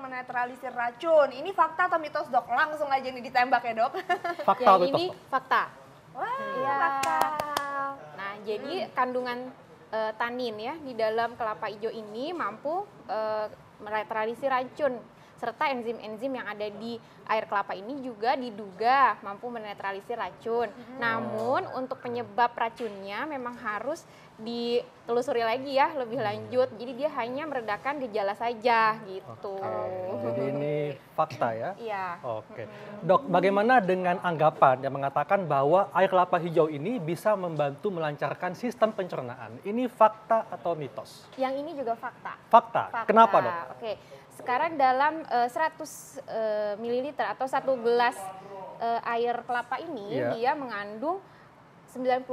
menetralisir racun. Ini fakta atau mitos dok? Langsung aja nih ditembak ya dok. Fakta ya, atau mitos? Ini fakta. Wah, ya. fakta. Nah, jadi hmm. kandungan uh, tanin ya di dalam kelapa hijau ini mampu uh, menetralisir racun serta enzim-enzim yang ada di air kelapa ini juga diduga mampu menetralisir racun. Hmm. Namun untuk penyebab racunnya memang harus ditelusuri lagi ya lebih hmm. lanjut. Jadi dia hanya meredakan gejala saja gitu. Okay. Jadi ini fakta ya? Iya. Oke. Hmm. Dok, bagaimana dengan anggapan yang mengatakan bahwa air kelapa hijau ini bisa membantu melancarkan sistem pencernaan? Ini fakta atau mitos? Yang ini juga fakta. Fakta. fakta. Kenapa, Dok? Oke. Sekarang dalam 100 eh, eh, ml atau satu gelas eh, air kelapa ini yeah. dia mengandung 95%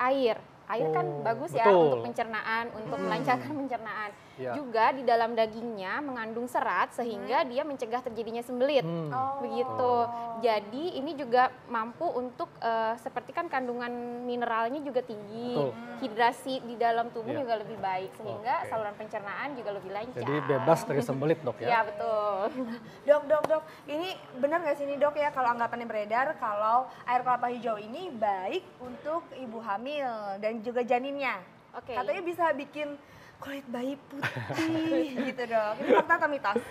air. Air kan oh, kan bagus ya betul. ya untuk pencernaan, untuk hmm. melancarkan pencernaan. Ya. Juga di dalam dagingnya mengandung serat sehingga hmm. dia mencegah terjadinya sembelit. Hmm. Oh. Begitu. Jadi ini juga mampu untuk uh, seperti kan kandungan mineralnya juga tinggi. Betul. Hidrasi di dalam tubuh ya. juga lebih baik sehingga okay. saluran pencernaan juga lebih lancar. Jadi bebas dari sembelit, Dok ya. Iya, betul dok dok dok ini benar nggak sih ini dok ya kalau anggapan yang beredar kalau air kelapa hijau ini baik untuk ibu hamil dan juga janinnya okay. katanya bisa bikin kulit bayi putih gitu dok ini fakta atau mitos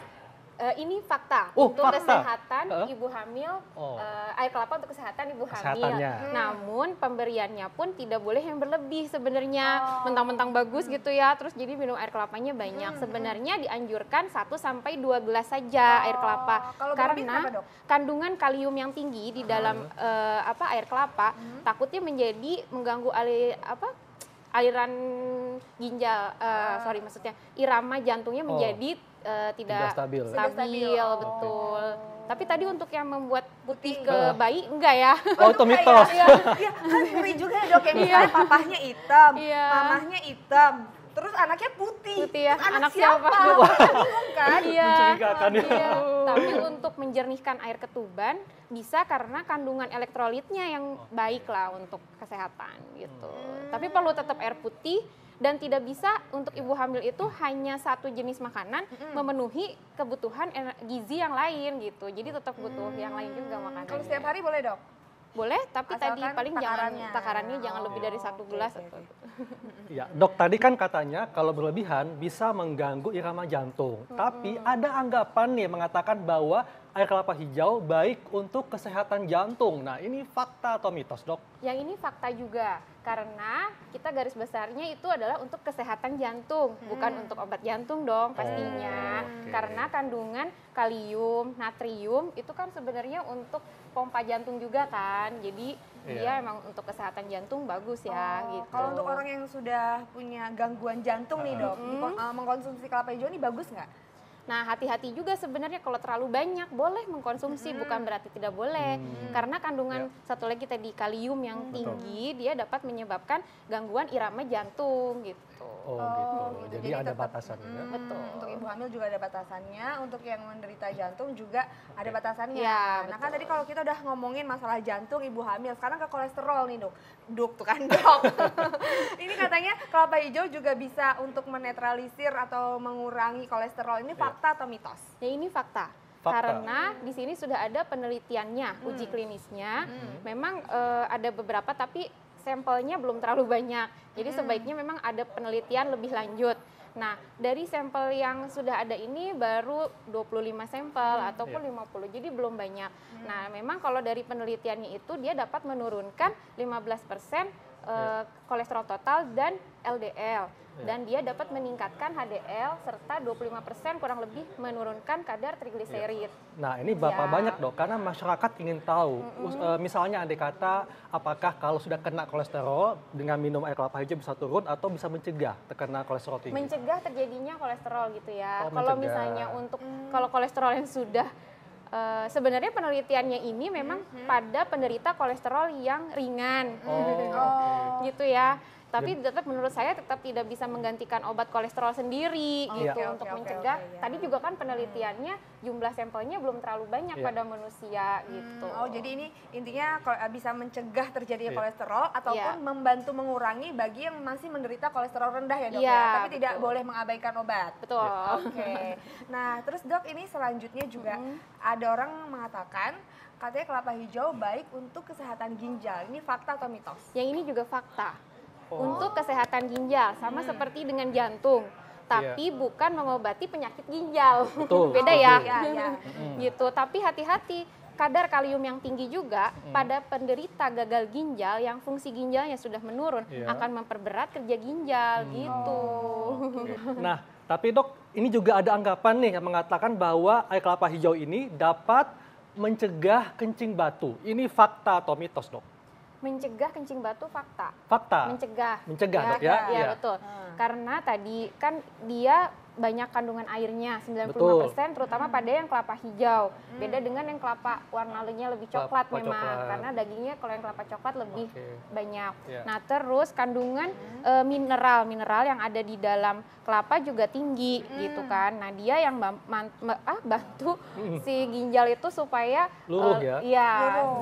Uh, ini fakta oh, untuk fakta. kesehatan uh. ibu hamil uh, air kelapa untuk kesehatan ibu hamil. Hmm. Nah. Namun pemberiannya pun tidak boleh yang berlebih sebenarnya. Oh. Mentang-mentang bagus hmm. gitu ya, terus jadi minum air kelapanya banyak. Hmm. Sebenarnya hmm. dianjurkan 1 sampai 2 gelas saja oh. air kelapa Kalau karena kandungan kalium yang tinggi di hmm. dalam uh, apa air kelapa hmm. takutnya menjadi mengganggu alir apa aliran ginjal uh, sorry maksudnya irama jantungnya oh. menjadi uh, tidak, tidak stabil, stabil, stabil oh. betul. Okay. Tapi tadi untuk yang membuat putih ke bayi enggak ya? Oh, itu mitos. Iya, iya. iya, kan ngeri juga ya dok. Yang misalnya iya. papahnya hitam, mamahnya hitam, terus anaknya putih. Putih ya, anak, anak siapa? siapa? Bingung kan? Iya. Mencurigakan ya. Iya. Tapi untuk menjernihkan air ketuban bisa karena kandungan elektrolitnya yang baik lah untuk kesehatan gitu. Hmm. Tapi perlu tetap air putih dan tidak bisa untuk ibu hamil itu hanya satu jenis makanan hmm memenuhi kebutuhan gizi yang lain gitu. Jadi tetap butuh hmm yang lain juga makanan. Kalau setiap hari boleh dok? boleh tapi Asalkan tadi paling takarannya. jangan takarannya oh. jangan lebih dari satu oh, gelas okay, okay. ya dok tadi kan katanya kalau berlebihan bisa mengganggu irama jantung hmm. tapi ada anggapan nih mengatakan bahwa air kelapa hijau baik untuk kesehatan jantung nah ini fakta atau mitos dok yang ini fakta juga karena kita garis besarnya itu adalah untuk kesehatan jantung, hmm. bukan untuk obat jantung dong pastinya. Oh, okay. Karena kandungan kalium, natrium itu kan sebenarnya untuk pompa jantung juga kan. Jadi yeah. dia iya. emang untuk kesehatan jantung bagus ya oh, gitu. Kalau untuk orang yang sudah punya gangguan jantung uh. nih, hmm. Dok, hmm. Eh, mengkonsumsi kelapa hijau ini bagus nggak? Nah, hati-hati juga sebenarnya kalau terlalu banyak boleh mengkonsumsi hmm. bukan berarti tidak boleh hmm. karena kandungan ya. satu lagi tadi kalium yang hmm, tinggi Betul. dia dapat menyebabkan gangguan irama jantung gitu. Oh, gitu. oh gitu. gitu. Jadi, Jadi ada tetap, batasannya. Hmm, Betul. Untuk ibu hamil juga ada batasannya, untuk yang menderita jantung juga okay. ada batasannya. Ya, nah, betul. kan tadi kalau kita udah ngomongin masalah jantung ibu hamil, sekarang ke kolesterol nih, Dok. Dok tuh kan, Dok. Ini katanya kelapa hijau juga bisa untuk menetralisir atau mengurangi kolesterol. Ini iya. faktor fakta atau mitos? Ya ini fakta. fakta. Karena di sini sudah ada penelitiannya, hmm. uji klinisnya. Hmm. Memang uh, ada beberapa tapi sampelnya belum terlalu banyak. Jadi hmm. sebaiknya memang ada penelitian lebih lanjut. Nah, dari sampel yang sudah ada ini baru 25 sampel hmm, ataupun iya. 50. Jadi belum banyak. Hmm. Nah, memang kalau dari penelitiannya itu dia dapat menurunkan 15% persen iya. eh, kolesterol total dan LDL iya. dan dia dapat meningkatkan HDL serta 25% kurang lebih menurunkan kadar trigliserid. Iya. Nah, ini Bapak ya. banyak Dok karena masyarakat ingin tahu. Mm -hmm. misalnya andai kata apakah kalau sudah kena kolesterol dengan minum air kelapa hijau bisa turun atau bisa mencegah terkena kolesterol tinggi? Mencegah terjadinya kolesterol gitu ya. Oh, kalau misalnya untuk hmm. kalau kolesterol yang sudah Uh, sebenarnya penelitiannya ini memang mm -hmm. pada penderita kolesterol yang ringan, oh, gitu ya tapi iya. tetap menurut saya tetap tidak bisa menggantikan obat kolesterol sendiri oh, gitu okay, untuk okay, mencegah. Okay, ya. okay, Tadi juga kan penelitiannya jumlah sampelnya belum terlalu banyak iya. pada manusia gitu. hmm, gitu. Oh, jadi ini intinya bisa mencegah terjadinya iya. kolesterol ataupun iya. membantu mengurangi bagi yang masih menderita kolesterol rendah ya, Dok Iya, ya. Tapi betul. tidak boleh mengabaikan obat. Betul. Iya. Oke. Okay. nah, terus Dok ini selanjutnya juga hmm. ada orang mengatakan katanya kelapa hijau baik untuk kesehatan ginjal. Ini fakta atau mitos? Yang ini juga fakta oh. untuk kesehatan ginjal sama hmm. seperti dengan jantung tapi yeah. bukan mengobati penyakit ginjal Betul, beda ya, ya, ya. Hmm. gitu tapi hati-hati kadar kalium yang tinggi juga hmm. pada penderita gagal ginjal yang fungsi ginjalnya sudah menurun yeah. akan memperberat kerja ginjal hmm. gitu. Oh, okay. Nah, tapi dok, ini juga ada anggapan nih yang mengatakan bahwa air kelapa hijau ini dapat mencegah kencing batu. Ini fakta atau mitos, dok? mencegah kencing batu fakta. Fakta. Mencegah. Mencegah ya, dok ya. Iya ya. betul. Hmm. Karena tadi kan dia banyak kandungan airnya 95% betul. terutama hmm. pada yang kelapa hijau. Hmm. Beda dengan yang kelapa warnanya lebih coklat kelapa memang coklat. karena dagingnya kalau yang kelapa coklat lebih okay. banyak. Yeah. Nah, terus kandungan mineral-mineral hmm. eh, yang ada di dalam kelapa juga tinggi hmm. gitu kan. Nah, dia yang ah, bantu hmm. si ginjal itu supaya luruh uh, ya. Iya,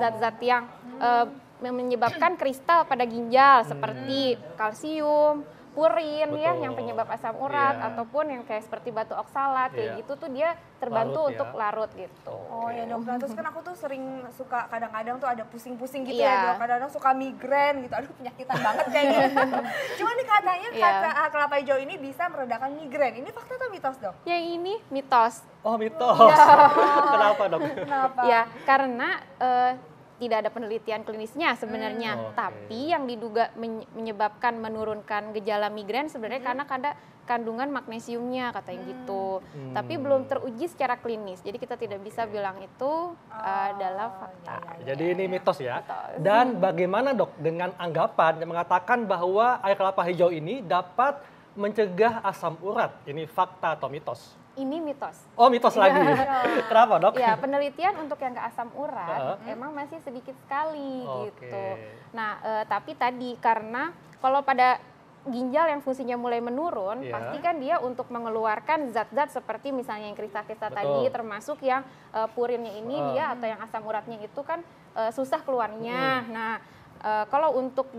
zat-zat yang hmm. uh, menyebabkan kristal pada ginjal hmm. seperti kalsium, purin Betul. ya yang penyebab asam urat yeah. ataupun yang kayak seperti batu oksalat yeah. kayak iya. gitu tuh dia terbantu larut, ya. untuk ya. larut gitu. Oh ya dok, terus kan aku tuh sering suka kadang-kadang tuh ada pusing-pusing gitu yeah. ya iya. dok, kadang-kadang suka migrain gitu, aduh penyakitan banget kayaknya. Cuma nih katanya yeah. kata kelapa hijau ini bisa meredakan migrain, ini fakta atau mitos dok? Ya ini mitos. Oh mitos, yeah. kenapa dok? Kenapa? Ya karena uh, tidak ada penelitian klinisnya sebenarnya, hmm. tapi yang diduga menyebabkan menurunkan gejala migrain sebenarnya hmm. karena ada kandungan magnesiumnya katanya hmm. gitu. Hmm. Tapi belum teruji secara klinis. Jadi kita tidak bisa bilang itu oh, eh, adalah iya, fakta. Ya, ya, Jadi ya, ini iya. mitos ya. Mitos. Dan bagaimana Dok dengan anggapan yang mengatakan bahwa air kelapa hijau ini dapat mencegah asam urat? Ini fakta atau mitos? Ini mitos. Oh, mitos iya. lagi. Kenapa, Dok? Ya, penelitian untuk yang ke asam urat uh emang masih sedikit sekali okay. gitu. Nah, e, tapi tadi karena kalau pada ginjal yang fungsinya mulai menurun, yeah. pasti kan dia untuk mengeluarkan zat-zat seperti misalnya yang kristal-kristal tadi, termasuk yang uh, purinnya ini uh. dia atau yang asam uratnya itu kan uh, susah keluarnya. Nah, uh, kalau untuk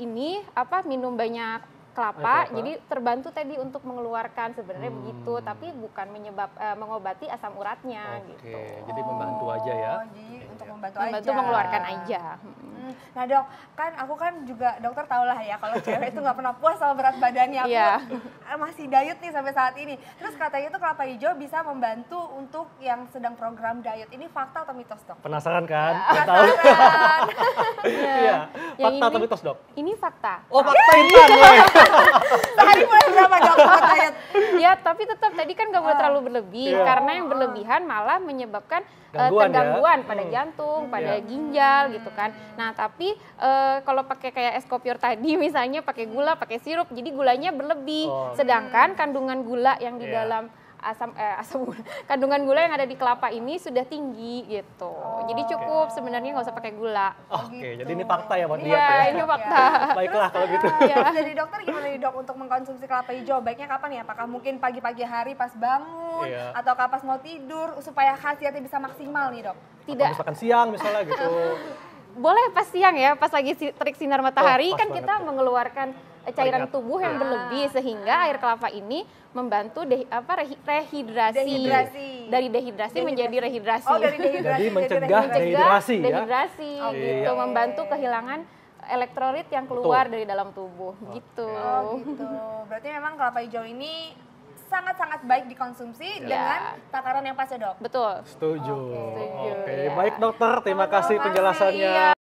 ini apa minum banyak kelapa, kelapa. jadi terbantu tadi untuk mengeluarkan sebenarnya hmm. begitu, tapi bukan menyebab uh, mengobati asam uratnya okay. gitu. Jadi membantu aja ya. Oh, jadi untuk iya. membantu, membantu aja. mengeluarkan aja. Nah dok, kan aku kan juga dokter tau lah ya kalau cewek itu nggak pernah puas sama berat badannya. Aku yeah. Iya. Ah, masih diet nih sampai saat ini. Terus katanya tuh kelapa hijau bisa membantu untuk yang sedang program diet. Ini fakta atau mitos dok? Penasaran kan? Ya. Penasaran. Iya. ya. Fakta ini, atau mitos dok? Ini fakta. Oh fakta ini. itu. Sehari mulai berapa dok diet? ya tapi tetap tadi kan nggak boleh ah. terlalu berlebih yeah. karena yang berlebihan malah menyebabkan eh, gangguan, uh, tergangguan ya? pada hmm. jantung jantung, iya. pada ginjal gitu kan. Nah, tapi e, kalau pakai kayak es kopior tadi misalnya pakai gula, pakai sirup, jadi gulanya berlebih. Oh. Sedangkan kandungan gula yang di yeah. dalam asam eh, asam gula, kandungan gula yang ada di kelapa ini sudah tinggi gitu. Oh, Jadi cukup okay. sebenarnya nggak usah pakai gula. Oh, oke, okay. jadi ini gitu. fakta ya buat yeah, diet ya. ini fakta. Iya. Baiklah kalau gitu. Ya. Jadi dokter gimana nih dok untuk mengkonsumsi kelapa hijau? Baiknya kapan ya? Apakah mungkin pagi-pagi hari pas bangun iya. atau pas mau tidur supaya khasiatnya bisa maksimal nih dok? Tidak. Atau misalkan siang misalnya gitu. Boleh pas siang ya, pas lagi terik sinar matahari oh, kan kita ya. mengeluarkan cairan tubuh yang ah. berlebih sehingga air kelapa ini membantu de, apa rehidrasi, dehidrasi. dari dehidrasi, dehidrasi menjadi rehidrasi. Oh, dehidrasi. Jadi mencegah dehidrasi, ya. Dehidrasi oh, gitu. gitu, iya. membantu kehilangan elektrolit yang keluar Betul. dari dalam tubuh okay. gitu. Oh, gitu. Berarti memang kelapa hijau ini sangat-sangat baik dikonsumsi yeah. dengan takaran yang pas ya dok. Betul. Setuju. Oke, okay. Iya. okay. yeah. baik dokter. Terima kasih penjelasannya. Iya.